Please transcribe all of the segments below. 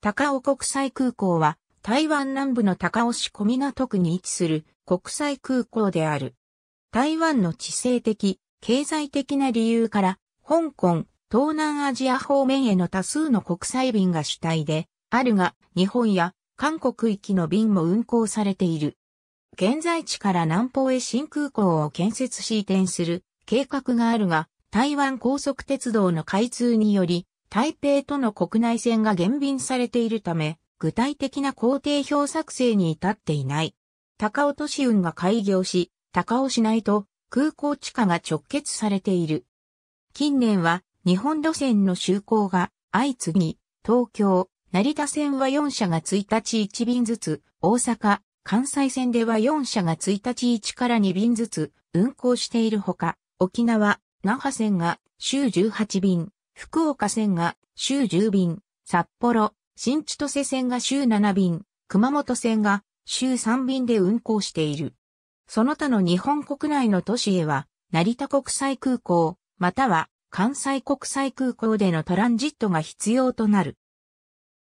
高尾国際空港は台湾南部の高尾市小港区に位置する国際空港である。台湾の地政的、経済的な理由から、香港、東南アジア方面への多数の国際便が主体で、あるが、日本や韓国行きの便も運航されている。現在地から南方へ新空港を建設し移転する計画があるが、台湾高速鉄道の開通により、台北との国内線が減便されているため、具体的な工程表作成に至っていない。高尾都市運が開業し、高尾市内と空港地下が直結されている。近年は日本路線の就航が相次ぎ、東京、成田線は4社が1日1便ずつ、大阪、関西線では4社が1日1から2便ずつ運行しているほか、沖縄、那覇線が週18便、福岡線が週10便、札幌、新千歳線が週7便、熊本線が週3便で運行している。その他の日本国内の都市へは、成田国際空港、または関西国際空港でのトランジットが必要となる。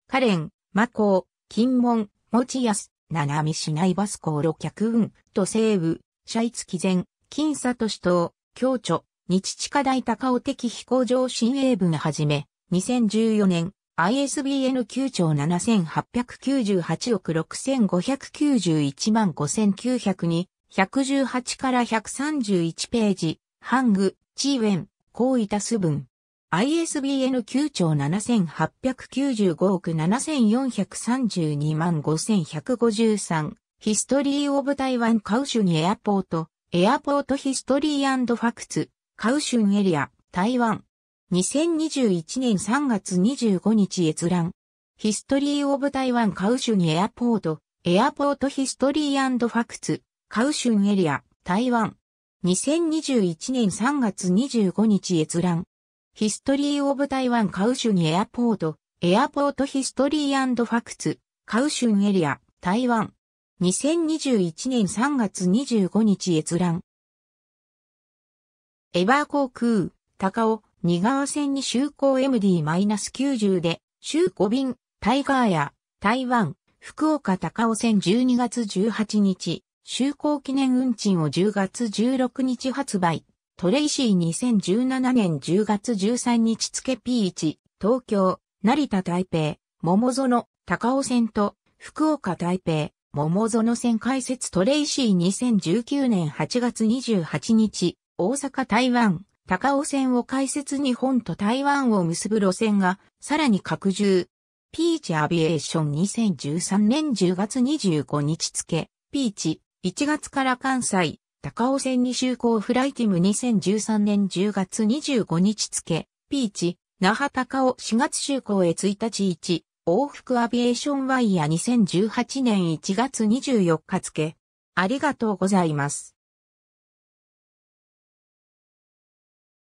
カレン、マコー、金門、持安、七海市内バス航路客運、都西部、シャイツ基前、金里市東、京著、日地下大高尾的飛行場新英文はじめ、2014年、ISBN 9兆7898億6591万5 9 0 2 118から131ページ、ハング、チーウェン、こういたす文。ISBN 9兆7895億7432万5153ヒストリーオブ台湾カウシュニエアポートエアポートヒストリーファクツカウシュンエリア、台湾。2021年3月25日閲覧。ヒストリー・オブ・台湾カウシュンエアポート、エアポート・ヒストリーファクツ、カウシュンエリア、台湾。2021年3月25日閲覧。ヒストリー・オブ・台湾カウシュンエアポート、エアポート・ヒストリーファクツ、カウシュンエリア、台湾。2021年3月25日閲覧。エバー航空、高尾、二川線に就航 MD-90 で、週5便、タイガーや、台湾、福岡高尾線12月18日、就航記念運賃を10月16日発売。トレイシー2017年10月13日付 P1、東京、成田台北、桃園、高尾線と、福岡台北、桃園線開設トレイシー2019年8月28日、大阪台湾、高尾線を開設日本と台湾を結ぶ路線がさらに拡充。ピーチアビエーション2013年10月25日付、ピーチ、1月から関西、高尾線に就航フライティム2013年10月25日付、ピーチ、那覇高尾4月就航へ1日1、往復アビエーションワイヤー2018年1月24日付。ありがとうございます。